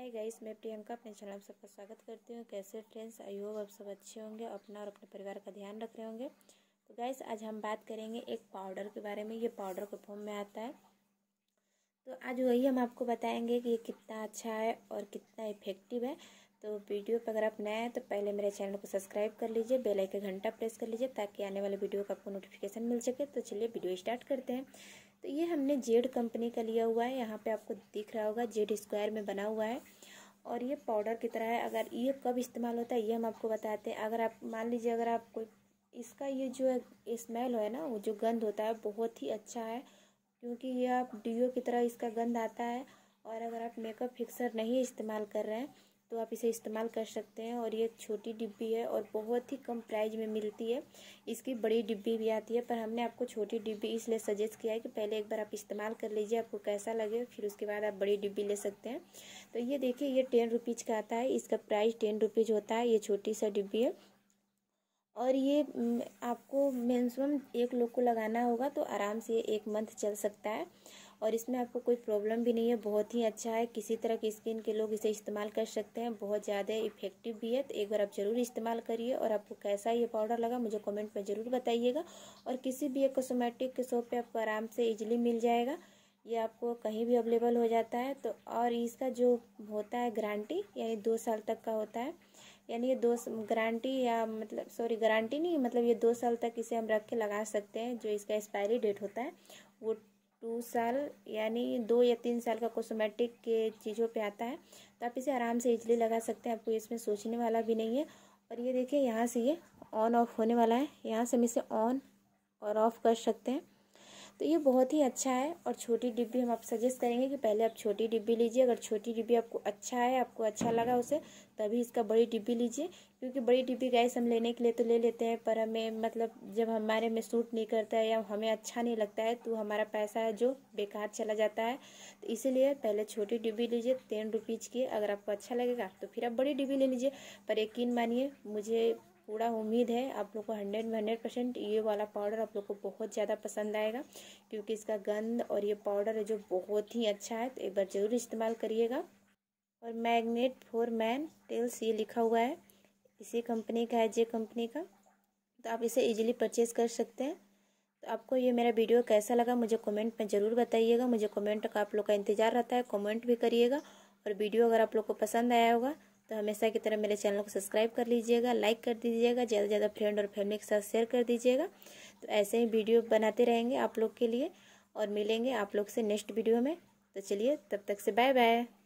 hi guys मैं प्रियंका अपने channel में सबका स्वागत करती हूँ कैसे फ्रेंड्स आई होप आप सब अच्छे होंगे अपना और अपने परिवार का ध्यान रख रहे होंगे तो गाइस आज हम बात करेंगे एक पाउडर के बारे में ये पाउडर के फॉर्म में आता है तो आज वही हम आपको बताएंगे कि ये कितना अच्छा है और कितना इफेक्टिव है तो वीडियो पर अगर आप नए हैं तो पहले मेरे चैनल को सब्सक्राइब कर लीजिए बेल आइकन घंटा प्रेस कर लीजिए ताकि आने वाले वीडियो का आपको नोटिफिकेशन मिल सके तो चलिए वीडियो स्टार्ट करते हैं तो ये हमने जेड कंपनी का लिया हुआ है यहाँ पे आपको दिख रहा होगा जेड स्क्वायर में बना हुआ है और ये पाउडर की तरह है अगर ये कब इस्तेमाल होता है ये हम आपको बताते हैं अगर आप मान लीजिए अगर आप कोई इसका ये जो स्मेल है ना वो जो गंध होता है बहुत ही अच्छा है क्योंकि ये आप डीओ की तरह इसका गंध आता है और अगर आप मेकअप फिक्सर नहीं इस्तेमाल कर रहे हैं तो आप इसे इस्तेमाल कर सकते हैं और ये छोटी डिब्बी है और बहुत ही कम प्राइस में मिलती है इसकी बड़ी डिब्बी भी आती है पर हमने आपको छोटी डिब्बी इसलिए सजेस्ट किया है कि पहले एक बार आप इस्तेमाल कर लीजिए आपको कैसा लगे फिर उसके बाद आप बड़ी डिब्बी ले सकते हैं तो ये देखिए ये टेन रुपीज़ का आता है इसका प्राइस टेन रुपीज़ होता है ये छोटी सा डिब्बी है और ये आपको मैक्सिमम एक लोग को लगाना होगा तो आराम से एक मंथ चल सकता है और इसमें आपको कोई प्रॉब्लम भी नहीं है बहुत ही अच्छा है किसी तरह की स्किन के लोग इसे इस्तेमाल कर सकते हैं बहुत ज़्यादा इफेक्टिव भी है तो एक बार आप ज़रूर इस्तेमाल करिए और आपको कैसा ये पाउडर लगा मुझे कॉमेंट में ज़रूर बताइएगा और किसी भी एक कॉस्मेटिक के शॉप पर आपको आराम से इजिली मिल जाएगा ये आपको कहीं भी अवेलेबल हो जाता है तो और इसका जो होता है गारंटी यानी दो साल तक का होता है यानी ये दो गारंटी या मतलब सॉरी गारंटी नहीं मतलब ये दो साल तक इसे हम रख के लगा सकते हैं जो इसका एक्सपायरी डेट होता है वो टू साल यानी दो या तीन साल का कॉस्मेटिक के चीज़ों पे आता है तो आप इसे आराम से इजली लगा सकते हैं आपको इसमें सोचने वाला भी नहीं है और ये देखिए यहाँ से ये ऑन ऑफ होने वाला है यहाँ से हम इसे ऑन और ऑफ़ कर सकते हैं तो ये बहुत ही अच्छा है और छोटी डिब्बी हम आप सजेस्ट करेंगे कि पहले आप छोटी डिब्बी लीजिए अगर छोटी डिब्बी आपको अच्छा है आपको अच्छा लगा उसे तभी इसका बड़ी डिब्बी लीजिए क्योंकि बड़ी डिब्बी गैस हम लेने के लिए तो ले लेते हैं पर हमें मतलब जब हमारे में सूट नहीं करता है या हमें अच्छा नहीं लगता है तो हमारा पैसा है जो बेकार चला जाता है तो इसीलिए पहले छोटी डिब्बी लीजिए टेन रुपीज़ की अगर आपको अच्छा लगेगा तो फिर आप बड़ी डिब्बी ले लीजिए पर यकीन मानिए मुझे पूरा उम्मीद है आप लोग को हंड्रेड में हंड्रेड परसेंट ये वाला पाउडर आप लोग को बहुत ज़्यादा पसंद आएगा क्योंकि इसका गंध और ये पाउडर है जो बहुत ही अच्छा है तो एक बार ज़रूर इस्तेमाल करिएगा और मैग्नेट फॉर मैन टेल्स ये लिखा हुआ है इसी कंपनी का है जे कंपनी का तो आप इसे इजीली परचेज़ कर सकते हैं तो आपको ये मेरा वीडियो कैसा लगा मुझे कमेंट में ज़रूर बताइएगा मुझे कमेंट का आप लोग का इंतज़ार रहता है कमेंट भी करिएगा और वीडियो अगर आप लोग को पसंद आया होगा तो हमेशा की तरह मेरे चैनल को सब्सक्राइब कर लीजिएगा लाइक कर दीजिएगा ज़्यादा से ज़्यादा फ्रेंड और फैमिली के साथ शेयर कर दीजिएगा तो ऐसे ही वीडियो बनाते रहेंगे आप लोग के लिए और मिलेंगे आप लोग से नेक्स्ट वीडियो में तो चलिए तब तक से बाय बाय